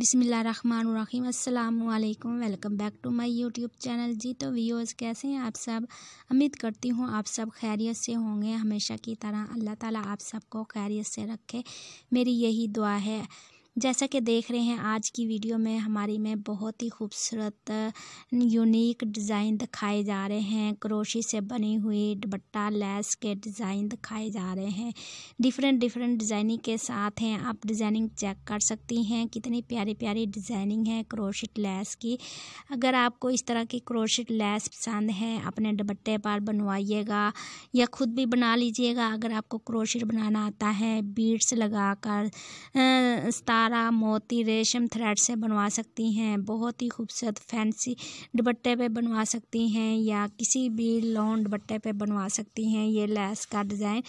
बिसमीम अल्लाम welcome back to my YouTube channel जी तो व्यूअर्स कैसे हैं आप सब उम्मीद करती हूँ आप सब खैरियत से होंगे हमेशा की तरह अल्लाह ताला आप सबको खैरियत से रखे मेरी यही दुआ है जैसा कि देख रहे हैं आज की वीडियो में हमारी में बहुत ही खूबसूरत यूनिक डिज़ाइन दिखाए जा रहे हैं क्रोशी से बनी हुई दुपट्टा लैस के डिज़ाइन दिखाए जा रहे हैं डिफरेंट डिफरेंट डिज़ाइनिंग के साथ हैं आप डिज़ाइनिंग चेक कर सकती हैं कितनी प्यारी प्यारी डिज़ाइनिंग है क्रोशिट लैस की अगर आपको इस तरह की क्रोशिट लैस पसंद है अपने दुपट्टे पर बनवाइएगा या खुद भी बना लीजिएगा अगर आपको क्रोशिट बनाना आता है बीड्स लगा कर आ, सारा मोती रेशम थ्रेड से बनवा सकती हैं बहुत ही खूबसूरत फैंसी दुपट्टे पे बनवा सकती हैं या किसी भी लॉन्ग दुपट्टे पे बनवा सकती हैं ये लैस का डिज़ाइन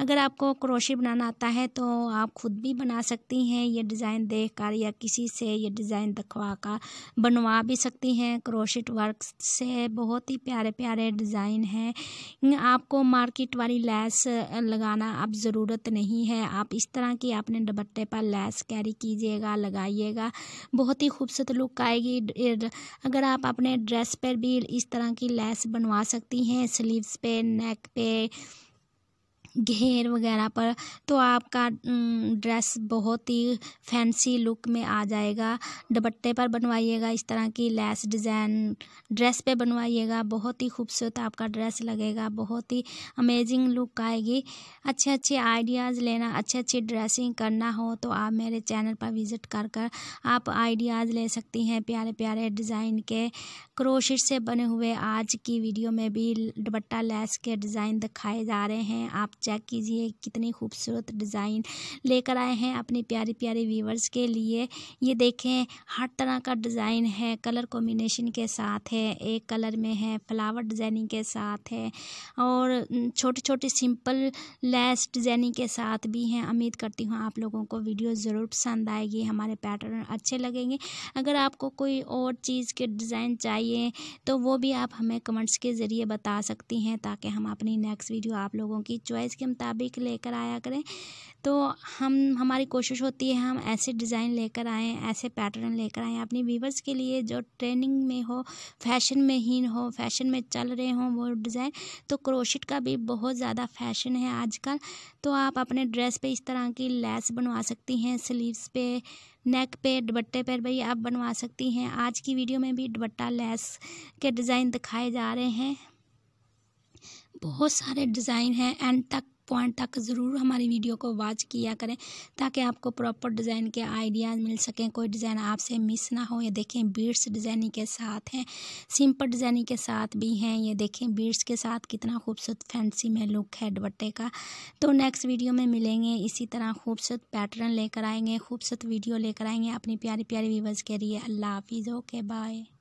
अगर आपको क्रोशे बनाना आता है तो आप खुद भी बना सकती हैं ये डिज़ाइन देख कर या किसी से ये डिज़ाइन दिखवा कर बनवा भी सकती हैं क्रोशिट वर्क से बहुत ही प्यारे प्यारे डिज़ाइन हैं आपको मार्केट वाली लैस लगाना अब ज़रूरत नहीं है आप इस तरह की अपने दुपट्टे पर लैस कैरी कीजिएगा लगाइएगा बहुत ही खूबसूरत लुक आएगी अगर आप अपने ड्रेस पर भी इस तरह की लैस बनवा सकती हैं स्लीव्स पे नेक पे घेर वगैरह पर तो आपका ड्रेस बहुत ही फैंसी लुक में आ जाएगा दुपट्टे पर बनवाइएगा इस तरह की लेस डिज़ाइन ड्रेस पे बनवाइएगा बहुत ही खूबसूरत आपका ड्रेस लगेगा बहुत ही अमेजिंग लुक आएगी अच्छे अच्छे आइडियाज़ लेना अच्छे अच्छे ड्रेसिंग करना हो तो आप मेरे चैनल पर विज़िट कर कर आप आइडियाज़ ले सकती हैं प्यारे प्यारे डिज़ाइन के क्रोशिट से बने हुए आज की वीडियो में भी दुपट्टा लेस के डिज़ाइन दिखाए जा रहे हैं आप चेक कीजिए कितने खूबसूरत डिज़ाइन लेकर आए हैं अपने प्यारे प्यारे व्यूवर्स के लिए ये देखें हर तरह का डिज़ाइन है कलर कॉम्बिनेशन के साथ है एक कलर में है फ्लावर डिज़ाइनिंग के साथ है और छोटे छोटे सिंपल लेस डिज़ाइनिंग के साथ भी हैं उम्मीद करती हूँ आप लोगों को वीडियो ज़रूर पसंद आएगी हमारे पैटर्न अच्छे लगेंगे अगर आपको कोई और चीज़ के डिज़ाइन चाहिए तो वो भी आप हमें कमेंट्स के ज़रिए बता सकती हैं ताकि हम अपनी नेक्स्ट वीडियो आप लोगों की चॉइस के मुताबिक लेकर आया करें तो हम हमारी कोशिश होती है हम ऐसे डिज़ाइन लेकर आएँ ऐसे पैटर्न लेकर आएँ अपने व्यूवर्स के लिए जो ट्रेंडिंग में हो फैशन में ही हो फैशन में चल रहे हों वो डिज़ाइन तो क्रोशिट का भी बहुत ज़्यादा फैशन है आजकल तो आप अपने ड्रेस पे इस तरह की लैस बनवा सकती हैं स्लीव्स पे नेक पे दुबट्टे पर भी आप बनवा सकती हैं आज की वीडियो में भी दुबट्टा लैस के डिज़ाइन दिखाए जा रहे हैं बहुत सारे डिज़ाइन हैं एंड तक पॉइंट तक ज़रूर हमारी वीडियो को वॉच किया करें ताकि आपको प्रॉपर डिज़ाइन के आइडियाज़ मिल सकें कोई डिज़ाइन आपसे मिस ना हो ये देखें बीड्स डिज़ाइनिंग के साथ हैं सिंपल डिज़ाइनिंग के साथ भी हैं ये देखें बीड्स के साथ कितना खूबसूरत फैंसी में लुक है दुपट्टे का तो नेक्स्ट वीडियो में मिलेंगे इसी तरह खूबसूरत पैटर्न लेकर आएंगे खूबसूरत वीडियो लेकर आएंगे अपनी प्यारी प्यारी व्यूवर्स के लिए अल्लाह हाफिज़ ओके बाय